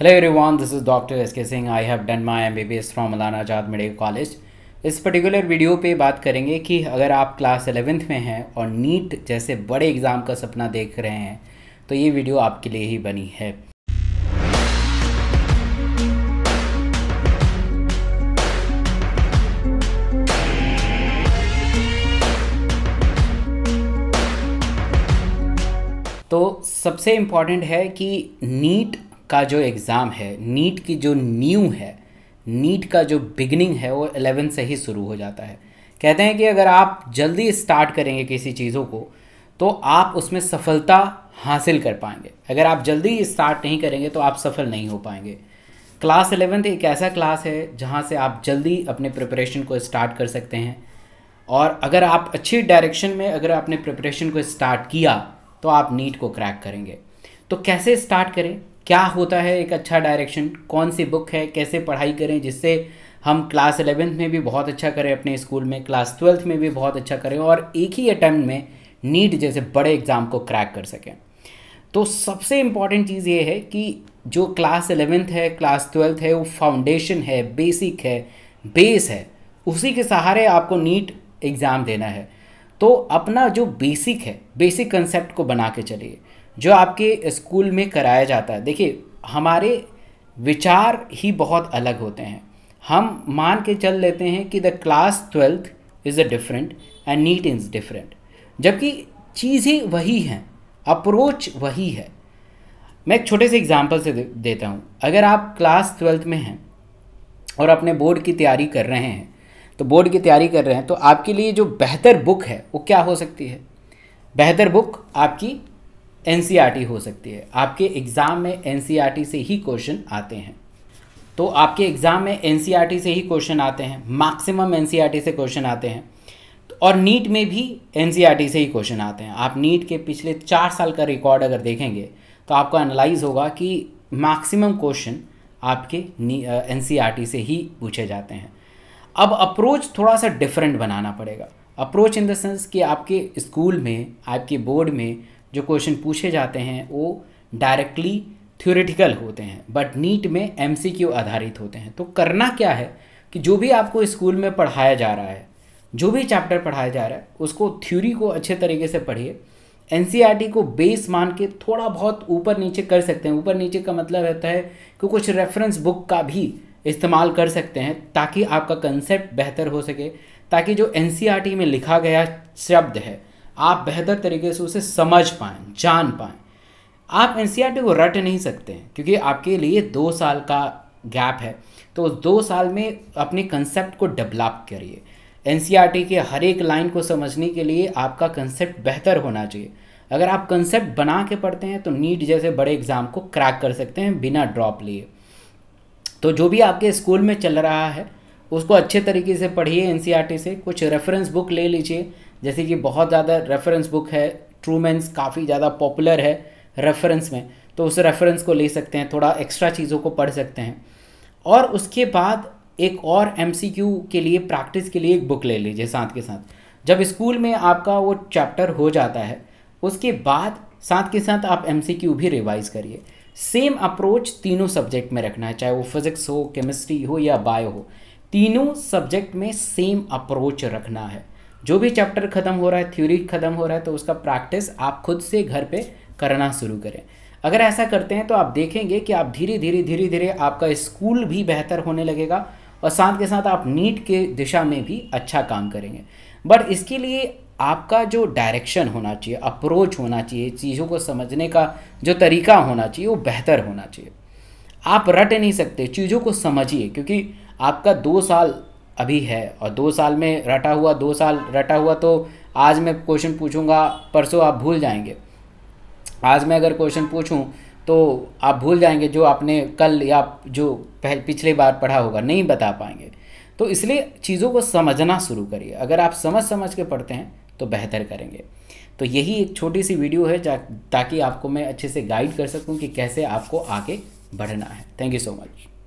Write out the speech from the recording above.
hello doctor S K Singh I have done my M B B S from Maulana Azad medical college इस particular video पे बात करेंगे कि अगर आप क्लास एलेवेंथ में हैं और नीट जैसे बड़े एग्ज़ाम का सपना देख रहे हैं तो ये वीडियो आपके लिए ही बनी है तो सबसे इम्पॉर्टेंट है कि नीट का जो एग्ज़ाम है नीट की जो न्यू है नीट का जो बिगनिंग है वो एलेवन से ही शुरू हो जाता है कहते हैं कि अगर आप जल्दी स्टार्ट करेंगे किसी चीज़ों को तो आप उसमें सफलता हासिल कर पाएंगे अगर आप जल्दी स्टार्ट नहीं करेंगे तो आप सफल नहीं हो पाएंगे क्लास एलेवेंथ एक ऐसा क्लास है जहाँ से आप जल्दी अपने प्रिपरेशन को स्टार्ट कर सकते हैं और अगर आप अच्छी डायरेक्शन में अगर आपने प्रिपरेशन को स्टार्ट किया तो आप नीट को क्रैक करेंगे तो कैसे स्टार्ट करें क्या होता है एक अच्छा डायरेक्शन कौन सी बुक है कैसे पढ़ाई करें जिससे हम क्लास एलेवेंथ में भी बहुत अच्छा करें अपने स्कूल में क्लास ट्वेल्थ में भी बहुत अच्छा करें और एक ही अटैम्प्ट में नीट जैसे बड़े एग्ज़ाम को क्रैक कर सकें तो सबसे इम्पॉर्टेंट चीज़ ये है कि जो क्लास एलेवेंथ है क्लास ट्वेल्थ है वो फाउंडेशन है बेसिक है बेस है उसी के सहारे आपको नीट एग्ज़ाम देना है तो अपना जो बेसिक है बेसिक कंसेप्ट को बना के चलिए जो आपके स्कूल में कराया जाता है देखिए हमारे विचार ही बहुत अलग होते हैं हम मान के चल लेते हैं कि the class twelfth is a different and NEET is different जबकि चीज़ें वही हैं अप्रोच वही है मैं एक छोटे से एग्जाम्पल से दे देता हूँ अगर आप क्लास ट्वेल्थ में हैं और अपने बोर्ड की तैयारी कर रहे हैं तो बोर्ड की तैयारी कर रहे हैं तो आपके लिए जो बेहतर बुक है वो क्या हो सकती है बेहतर बुक आपकी एन हो सकती है आपके एग्ज़ाम में एन से ही क्वेश्चन आते हैं तो आपके एग्ज़ाम में एन से ही क्वेश्चन आते हैं मैक्सिमम एन से क्वेश्चन आते हैं तो और नीट में भी एन से ही क्वेश्चन आते हैं आप नीट के पिछले चार साल का रिकॉर्ड अगर देखेंगे तो आपको एनालाइज होगा कि मैक्सिमम क्वेश्चन आपके एन से ही पूछे जाते हैं अब अप्रोच थोड़ा सा डिफरेंट बनाना पड़ेगा अप्रोच इन द सेंस कि आपके स्कूल में आपके बोर्ड में जो क्वेश्चन पूछे जाते हैं वो डायरेक्टली थ्योरेटिकल होते हैं बट नीट में एम आधारित होते हैं तो करना क्या है कि जो भी आपको स्कूल में पढ़ाया जा रहा है जो भी चैप्टर पढ़ाया जा रहा है उसको थ्योरी को अच्छे तरीके से पढ़िए एन e को बेस मान के थोड़ा बहुत ऊपर नीचे कर सकते हैं ऊपर नीचे का मतलब रहता है कि कुछ रेफरेंस बुक का भी इस्तेमाल कर सकते हैं ताकि आपका कंसेप्ट बेहतर हो सके ताकि जो एन e में लिखा गया शब्द है आप बेहतर तरीके से उसे समझ पाएँ जान पाएँ आप एन e को रट नहीं सकते हैं क्योंकि आपके लिए दो साल का गैप है तो उस दो साल में अपने कंसेप्ट को डेवलप करिए एन e के हर एक लाइन को समझने के लिए आपका कंसेप्ट बेहतर होना चाहिए अगर आप कंसेप्ट बना के पढ़ते हैं तो नीट जैसे बड़े एग्ज़ाम को क्रैक कर सकते हैं बिना ड्रॉप लिए तो जो भी आपके स्कूल में चल रहा है उसको अच्छे तरीके से पढ़िए एन e से कुछ रेफरेंस बुक ले लीजिए जैसे कि बहुत ज़्यादा रेफरेंस बुक है ट्रूमेंस काफ़ी ज़्यादा पॉपुलर है रेफरेंस में तो उस रेफरेंस को ले सकते हैं थोड़ा एक्स्ट्रा चीज़ों को पढ़ सकते हैं और उसके बाद एक और एम के लिए प्रैक्टिस के लिए एक बुक ले लीजिए साथ के साथ जब स्कूल में आपका वो चैप्टर हो जाता है उसके बाद साथ के साथ आप एम भी रिवाइज़ करिए सेम अप्रोच तीनों सब्जेक्ट में रखना है चाहे वो फिज़िक्स हो केमिस्ट्री हो या बायो हो तीनों सब्जेक्ट में सेम अप्रोच रखना है जो भी चैप्टर ख़त्म हो रहा है थ्योरी ख़त्म हो रहा है तो उसका प्रैक्टिस आप खुद से घर पे करना शुरू करें अगर ऐसा करते हैं तो आप देखेंगे कि आप धीरे धीरे धीरे धीरे आपका स्कूल भी बेहतर होने लगेगा और साथ के साथ आप नीट के दिशा में भी अच्छा काम करेंगे बट इसके लिए आपका जो डायरेक्शन होना चाहिए अप्रोच होना चाहिए चीज़ों को समझने का जो तरीका होना चाहिए वो बेहतर होना चाहिए आप रट नहीं सकते चीज़ों को समझिए क्योंकि आपका दो साल अभी है और दो साल में रटा हुआ दो साल रटा हुआ तो आज मैं क्वेश्चन पूछूंगा परसों आप भूल जाएंगे आज मैं अगर क्वेश्चन पूछूं तो आप भूल जाएंगे जो आपने कल या जो पिछली बार पढ़ा होगा नहीं बता पाएंगे तो इसलिए चीज़ों को समझना शुरू करिए अगर आप समझ समझ के पढ़ते हैं तो बेहतर करेंगे तो यही एक छोटी सी वीडियो है ताकि आपको मैं अच्छे से गाइड कर सकूं कि कैसे आपको आगे बढ़ना है थैंक यू सो मच